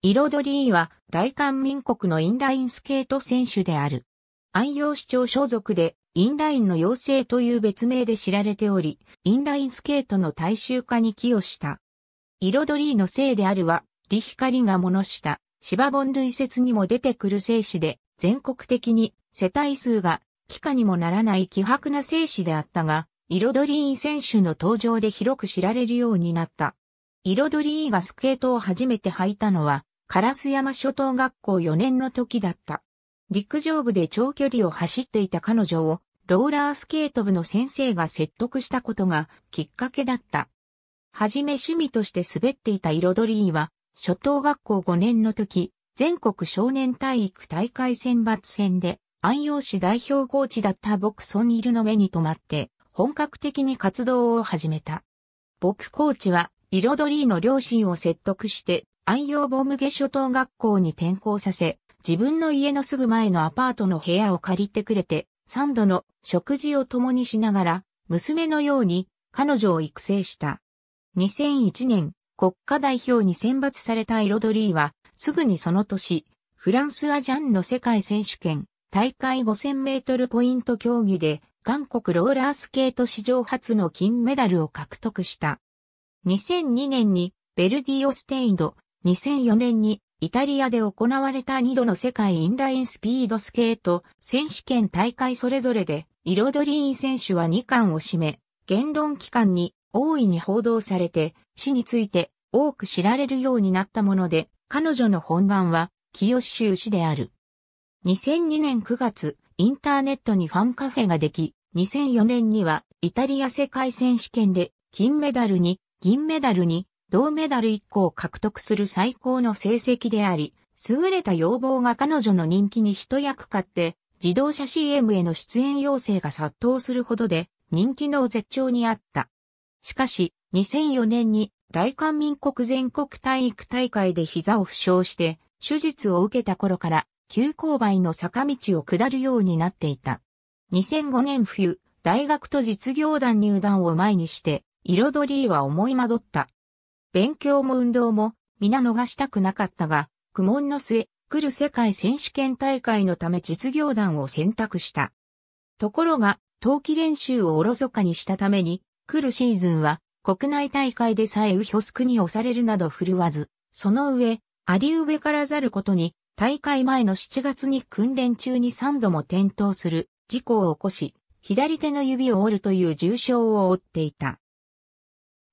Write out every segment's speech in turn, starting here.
イロドリーは大韓民国のインラインスケート選手である。愛用市長所属でインラインの妖精という別名で知られており、インラインスケートの大衆化に寄与した。イロドリーの姓であるは、リヒカリが物した芝本類説にも出てくる生死で、全国的に世帯数が幾何にもならない希薄な生死であったが、イロドリー選手の登場で広く知られるようになった。彩りいいがスケートを初めて履いたのは、カラス山初等学校4年の時だった。陸上部で長距離を走っていた彼女を、ローラースケート部の先生が説得したことがきっかけだった。はじめ趣味として滑っていた彩りいは、初等学校5年の時、全国少年体育大会選抜戦で、安陽市代表コーチだった僕ソニールの目に留まって、本格的に活動を始めた。僕コーチはイロドリーの両親を説得して、愛用ボムゲ諸島学校に転校させ、自分の家のすぐ前のアパートの部屋を借りてくれて、3度の食事を共にしながら、娘のように彼女を育成した。2001年、国家代表に選抜されたイロドリーは、すぐにその年、フランスアジャンの世界選手権、大会5000メートルポイント競技で、韓国ローラースケート史上初の金メダルを獲得した。2002年にベルディオステイド、2004年にイタリアで行われた2度の世界インラインスピードスケート選手権大会それぞれで、イロドリーン選手は2冠を占め、言論機関に大いに報道されて、死について多く知られるようになったもので、彼女の本願は清州氏である。2002年9月、インターネットにファンカフェができ、2004年にはイタリア世界選手権で金メダルに銀メダルに銅メダル1個を獲得する最高の成績であり、優れた要望が彼女の人気に一役買って、自動車 CM への出演要請が殺到するほどで、人気の絶頂にあった。しかし、2004年に大韓民国全国体育大会で膝を負傷して、手術を受けた頃から、急勾配の坂道を下るようになっていた。2005年冬、大学と実業団入団を前にして、彩りは思い惑った。勉強も運動も皆逃したくなかったが、苦悶の末、来る世界選手権大会のため実業団を選択した。ところが、冬季練習をおろそかにしたために、来るシーズンは国内大会でさえウヒョスクに押されるなど振るわず、その上、ありうべからざることに、大会前の7月に訓練中に3度も転倒する事故を起こし、左手の指を折るという重傷を負っていた。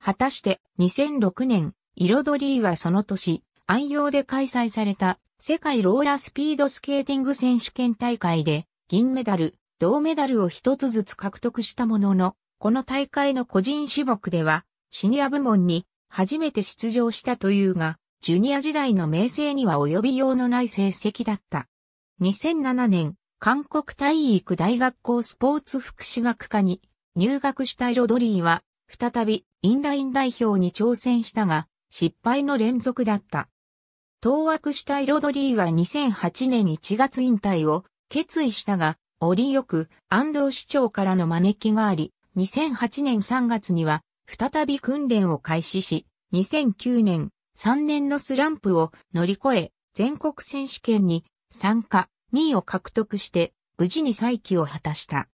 果たして2006年、リーはその年、愛用で開催された世界ローラースピードスケーティング選手権大会で銀メダル、銅メダルを一つずつ獲得したものの、この大会の個人種目ではシニア部門に初めて出場したというが、ジュニア時代の名声には及びようのない成績だった。2007年、韓国体育大学校スポーツ福祉学科に入学したイロドリーは再びインライン代表に挑戦したが、失敗の連続だった。当惑したイロドリーは2008年1月引退を決意したが、折よく安藤市長からの招きがあり、2008年3月には再び訓練を開始し、2009年3年のスランプを乗り越え、全国選手権に参加2位を獲得して、無事に再起を果たした。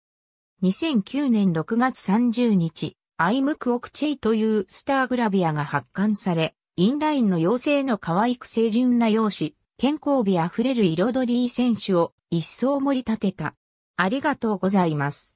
2009年6月30日、アイムクオクチェイというスターグラビアが発刊され、インラインの妖精の可愛く清純な容姿、健康美あふれる彩り選手を一層盛り立てた。ありがとうございます。